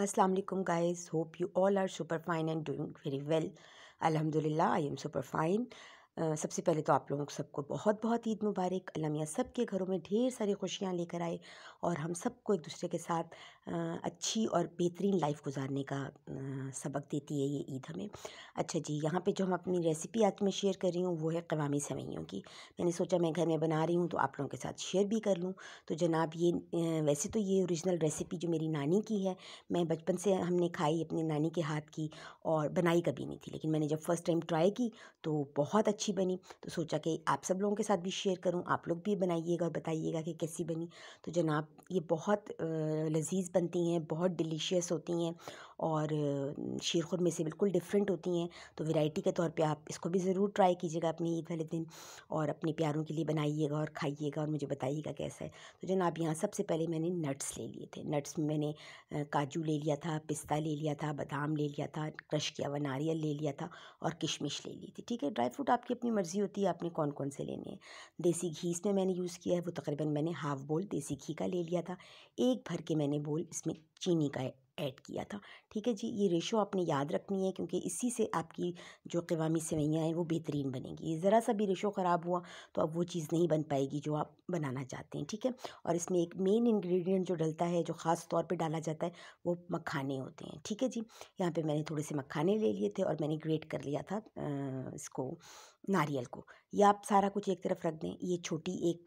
Assalamualaikum alaikum guys hope you all are super fine and doing very well alhamdulillah i am super fine सबसे पहले तो आप लोगों सबको बहुत बहुत ईद मुबारक अल्लाह मियाँ सब के घरों में ढेर सारी खुशियाँ लेकर आए और हम सबको एक दूसरे के साथ अच्छी और बेहतरीन लाइफ गुजारने का सबक देती है ये ईद हमें अच्छा जी यहाँ पे जो हम अपनी रेसिपी आज मैं शेयर कर रही हूँ वो है कवामी सेवैयों की मैंने सोचा मैं घर में बना रही हूँ तो आप लोगों के साथ शेयर भी कर लूँ तो जनाब ये वैसे तो ये औरिजिनल रेसिपी जो मेरी नानी की है मैं बचपन से हमने खाई अपनी नानी के हाथ की और बनाई कभी नहीं थी लेकिन मैंने जब फ़र्स्ट टाइम ट्राई की तो बहुत अच्छी अच्छी बनी तो सोचा कि आप सब लोगों के साथ भी शेयर करूँ आप लोग भी बनाइएगा और बताइएगा कि कैसी बनी तो जनाब ये बहुत लजीज बनती हैं बहुत डिलीशियस होती हैं और शीर खुरमे से बिल्कुल डिफरेंट होती हैं तो वैरायटी के तौर पे आप इसको भी ज़रूर ट्राई कीजिएगा अपने ईद वाले दिन और अपने प्यारों के लिए बनाइएगा और खाइएगा और मुझे बताइएगा कैसा है तो जनाब यहाँ सबसे पहले मैंने नट्स ले लिए थे नट्स में मैंने काजू ले लिया था पिस्ता ले लिया था बादाम ले लिया था क्रश किया हुआ नारियल ले लिया था और किशमिश ले ली थी ठीक है ड्राई फ्रूट आपके आपकी अपनी मर्ज़ी होती है आपने कौन कौन से लेने हैं देसी घी इसमें मैंने यूज़ किया है वो तकरीबन मैंने हाफ़ बोल देसी घी का ले लिया था एक भर के मैंने बोल इसमें चीनी का ऐड किया था ठीक है जी ये रेशो आपने याद रखनी है क्योंकि इसी से आपकी जो कवामी सेवैयाँ हैं वो बेहतरीन बनेंगी ज़रा सा भी रेशो ख़राब हुआ तो अब वो चीज़ नहीं बन पाएगी जो आप बनाना चाहते हैं ठीक है और इसमें एक मेन इंग्रेडिएंट जो डलता है जो ख़ास तौर पे डाला जाता है वो मखाने होते हैं ठीक है जी यहाँ पर मैंने थोड़े से मखाने ले लिए थे और मैंने ग्रेट कर लिया था इसको नारियल को या आप सारा कुछ एक तरफ रख दें ये छोटी एक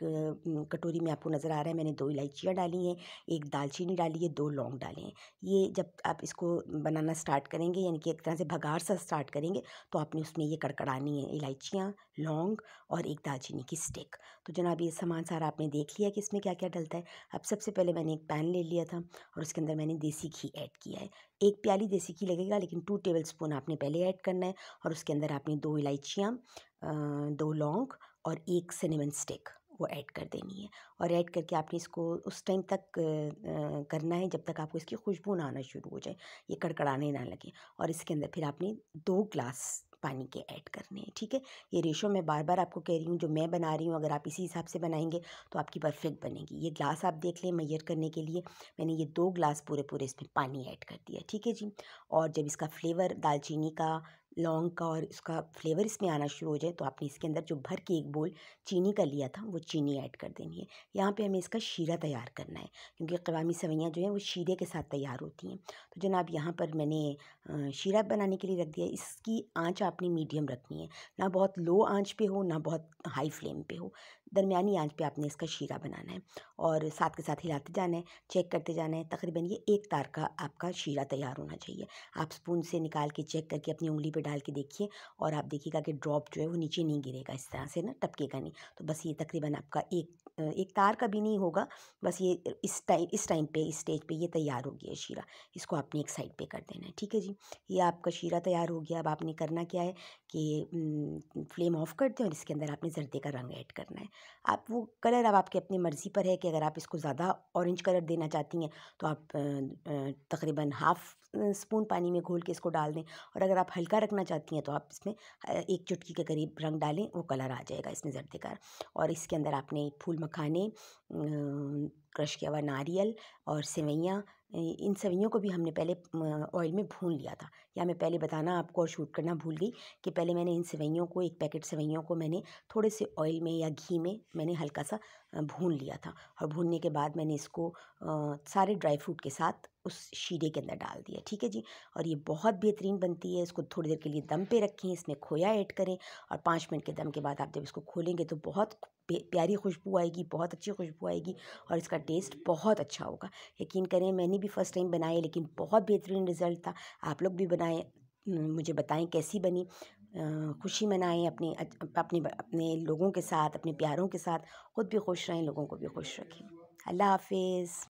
कटोरी में आपको नज़र आ रहा है मैंने दो इलायचियाँ डाली हैं एक दालचीनी डाली है दो लौंग डाले हैं ये जब आप इसको बनाना स्टार्ट करेंगे यानी कि एक तरह से भगार सा स्टार्ट करेंगे तो आपने उसमें ये कड़कड़ानी है इलायचियाँ लौंग और एक दालचीनी की स्टिक तो जनाब ये सामान सारा आपने देख लिया कि इसमें क्या क्या डलता है अब सबसे पहले मैंने एक पैन ले लिया था और उसके अंदर मैंने देसी घी ऐड किया है एक प्याली देसी घी लगेगा लेकिन टू टेबल स्पून आपने पहले ऐड करना है और उसके अंदर आपने दो इलायचियाँ दो लौंग और एक सिनेमन स्टिक वो ऐड कर देनी है और ऐड करके आपने इसको उस टाइम तक करना है जब तक आपको इसकी खुशबू ना आना शुरू हो जाए ये कड़कड़ाने ना लगे और इसके अंदर फिर आपने दो ग्लास पानी के ऐड करने हैं ठीक है ये रेशो मैं बार बार आपको कह रही हूँ जो मैं बना रही हूँ अगर आप इसी हिसाब से बनाएंगे तो आपकी परफेक्ट बनेगी ये ग्लास आप देख लें मैयर करने के लिए मैंने ये दो ग्लास पूरे पूरे इसमें पानी ऐड कर दिया ठीक है जी और जब इसका फ्लेवर दालचीनी का लौंग का और उसका फ्लेवर इसमें आना शुरू हो जाए तो आपने इसके अंदर जो भर के एक बोल चीनी का लिया था वो चीनी ऐड कर देनी है यहाँ पे हमें इसका शीरा तैयार करना है क्योंकि कवामी सवैयाँ जो हैं वो शीरे के साथ तैयार होती हैं तो जनाब यहाँ पर मैंने शीरा बनाने के लिए रख दिया इसकी आँच आपने मीडियम रखनी है ना बहुत लो आँच पर हो ना बहुत हाई फ्लेम पर हो दरमियानी आंच पे आपने इसका शीरा बनाना है और साथ के साथ हिलाते जाना है चेक करते जाना है तकरीबन ये एक तार का आपका शीरा तैयार होना चाहिए आप स्पून से निकाल के चेक करके अपनी उंगली पे डाल के देखिए और आप देखिएगा कि ड्रॉप जो है वो नीचे नहीं गिरेगा इस तरह से ना टपकेगा नहीं तो बस ये तकरीबन आपका एक एक तार का भी नहीं होगा बस ये इस टाइम इस टाइम पे इस स्टेज पे ये तैयार हो गया है शीरा इसको आपने एक साइड पे कर देना है ठीक है जी ये आपका शीरा तैयार हो गया अब आपने करना क्या है कि फ्लेम ऑफ कर दें और इसके अंदर आपने जर्दे का रंग ऐड करना है आप वो कलर अब आपकी अपनी मर्ज़ी पर है कि अगर आप इसको ज़्यादा ऑरेंज कलर देना चाहती हैं तो आप तकरीबन हाफ़ स्पून पानी में घोल के इसको डाल दें और अगर आप हल्का रखना चाहती हैं तो आप इसमें एक चुटकी के करीब रंग डालें वो कलर आ जाएगा इसमें जरदेकार और इसके अंदर आपने फूल मखाने क्रश किया हुआ नारियल और सेवैयाँ इन सेवैयों को भी हमने पहले ऑयल में भून लिया था या मैं पहले बताना आपको और शूट करना भूल गई कि पहले मैंने इन सेवैयों को एक पैकेट सेवैयों को मैंने थोड़े से ऑयल में या घी में मैंने हल्का सा भून लिया था और भूनने के बाद मैंने इसको सारे ड्राई फ्रूट के साथ उस शीरे के अंदर डाल दिया ठीक है जी और ये बहुत बेहतरीन बनती है इसको थोड़ी देर के लिए दम पे रखें इसमें खोया ऐड करें और पाँच मिनट के दम के बाद आप जब इसको खोलेंगे तो बहुत प्यारी खुशबू आएगी बहुत अच्छी खुशबू आएगी और इसका टेस्ट बहुत अच्छा होगा यकीन करें मैंने भी फ़र्स्ट टाइम बनाए लेकिन बहुत बेहतरीन रिज़ल्ट था आप लोग भी बनाएँ मुझे बताएं कैसी बनी खुशी मनाएं अपने अपने अपने लोगों के साथ अपने प्यारों के साथ ख़ुद भी खुश रहें लोगों को भी खुश रखें अल्लाह हाफिज़